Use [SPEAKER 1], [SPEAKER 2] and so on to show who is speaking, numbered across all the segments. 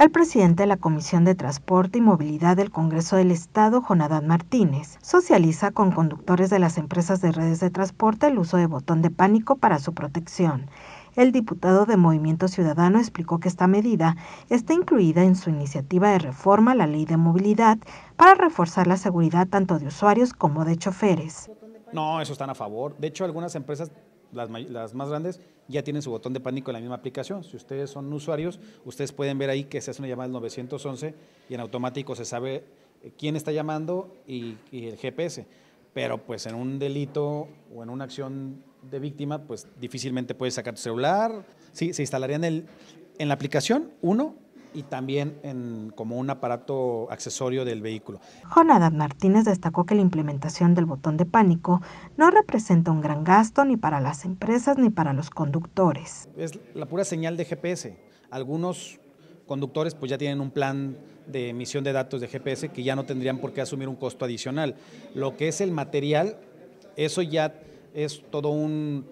[SPEAKER 1] El presidente de la Comisión de Transporte y Movilidad del Congreso del Estado, Jonadán Martínez, socializa con conductores de las empresas de redes de transporte el uso de botón de pánico para su protección. El diputado de Movimiento Ciudadano explicó que esta medida está incluida en su iniciativa de reforma a la ley de movilidad para reforzar la seguridad tanto de usuarios como de choferes.
[SPEAKER 2] No, eso están a favor. De hecho, algunas empresas las, más grandes, ya tienen su botón de pánico en la misma aplicación. Si ustedes son usuarios, ustedes pueden ver ahí que se hace una llamada al 911 y en automático se sabe eh, quién está llamando y, y el GPS. Pero pues en un delito o en una acción de víctima, pues difícilmente puedes sacar tu celular. Sí, se instalaría en, el, en la aplicación, uno, y también como un aparato accesorio del vehículo.
[SPEAKER 1] Jonathan Martínez destacó que la implementación del botón de pánico no representa un gran gasto ni para las empresas ni para los conductores.
[SPEAKER 2] Es la pura señal de GPS. Algunos conductores pues ya tienen un plan de emisión de datos de GPS que ya no tendrían por qué asumir un costo adicional. Lo que es el material, eso ya es todo un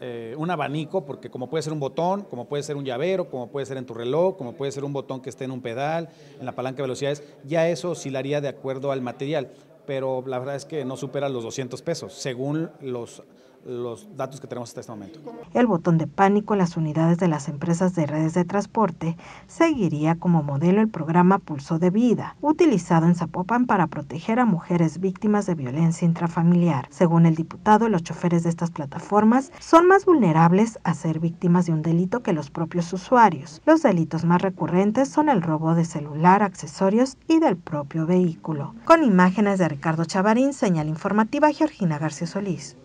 [SPEAKER 2] eh, un abanico, porque como puede ser un botón, como puede ser un llavero, como puede ser en tu reloj, como puede ser un botón que esté en un pedal, en la palanca de velocidades, ya eso oscilaría de acuerdo al material, pero la verdad es que no supera los 200 pesos, según los los datos que tenemos hasta este momento.
[SPEAKER 1] El botón de pánico en las unidades de las empresas de redes de transporte seguiría como modelo el programa Pulso de Vida, utilizado en Zapopan para proteger a mujeres víctimas de violencia intrafamiliar. Según el diputado, los choferes de estas plataformas son más vulnerables a ser víctimas de un delito que los propios usuarios. Los delitos más recurrentes son el robo de celular, accesorios y del propio vehículo. Con imágenes de Ricardo Chavarín, señal informativa Georgina García Solís.